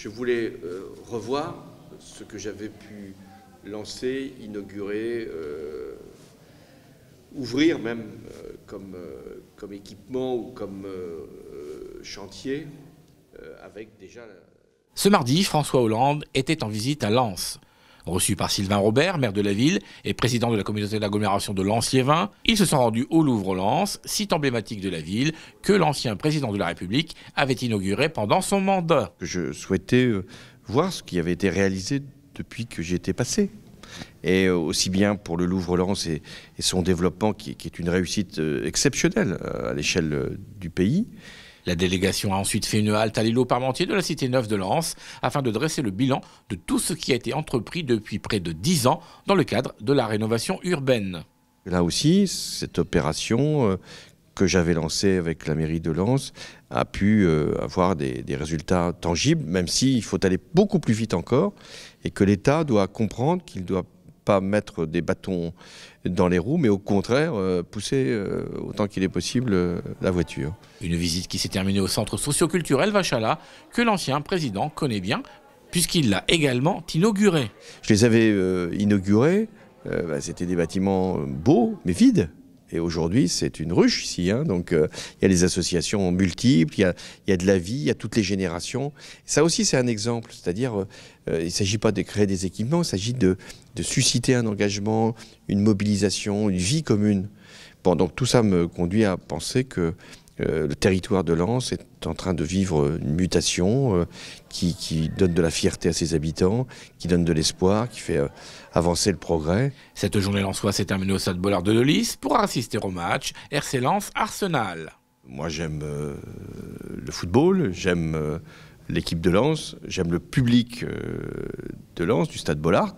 je voulais euh, revoir ce que j'avais pu lancer, inaugurer, euh, ouvrir même euh, comme, comme équipement ou comme chantier, avec déjà... Ce mardi, François Hollande était en visite à Lens. Reçu par Sylvain Robert, maire de la ville et président de la communauté d'agglomération de Lanciévin, vins ils se sont rendus au Louvre-Lens, site emblématique de la ville que l'ancien président de la République avait inauguré pendant son mandat. Je souhaitais euh, voir ce qui avait été réalisé depuis que j'y étais passé et euh, aussi bien pour le Louvre-Lens et, son développement qui, est une réussite euh, exceptionnelle à l'échelle du pays, la délégation a ensuite fait une halte à l'îlot Parmentier de la Cité Neuve de Lens afin de dresser le bilan de tout ce qui a été entrepris depuis près de dix ans dans le cadre de la rénovation urbaine. Là aussi, cette opération euh, que j'avais lancée avec la mairie de Lens a pu euh, avoir des, résultats tangibles, même s'il faut aller beaucoup plus vite encore et que l'État doit comprendre qu'il doit pas mettre des bâtons dans les roues, mais au contraire, euh, pousser euh, autant qu'il est possible euh, la voiture. Une visite qui s'est terminée au centre socioculturel Vachala, que l'ancien président connaît bien, puisqu'il l'a également inauguré. Je les avais inaugurés, bah, c'était des bâtiments beaux, mais vides. Et aujourd'hui, c'est une ruche ici. Hein. Donc, euh, il y a des associations multiples, il y, y a, de la vie, il y a toutes les générations. Ça aussi, c'est un exemple. C'est-à-dire, euh, euh, il ne s'agit pas de créer des équipements, il s'agit de, de, susciter un engagement, une mobilisation, une vie commune. Bon, donc tout ça me conduit à penser que euh, le territoire de Lens est en train de vivre une mutation euh, qui, donne de la fierté à ses habitants, qui donne de l'espoir, qui fait euh, avancer le progrès. Cette journée lensoise s'est terminée au stade Bollard de Delis pour assister au match RC Lens Arsenal. Moi j'aime le football, j'aime l'équipe de Lens, j'aime le public de Lens, du stade Bollard.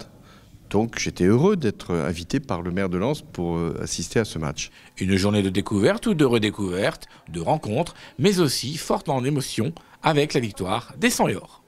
Donc j'étais heureux d'être invité par le maire de Lens pour euh, assister à ce match. Une journée de découverte ou de redécouverte, de rencontre, mais aussi fortement en émotion avec la victoire des or.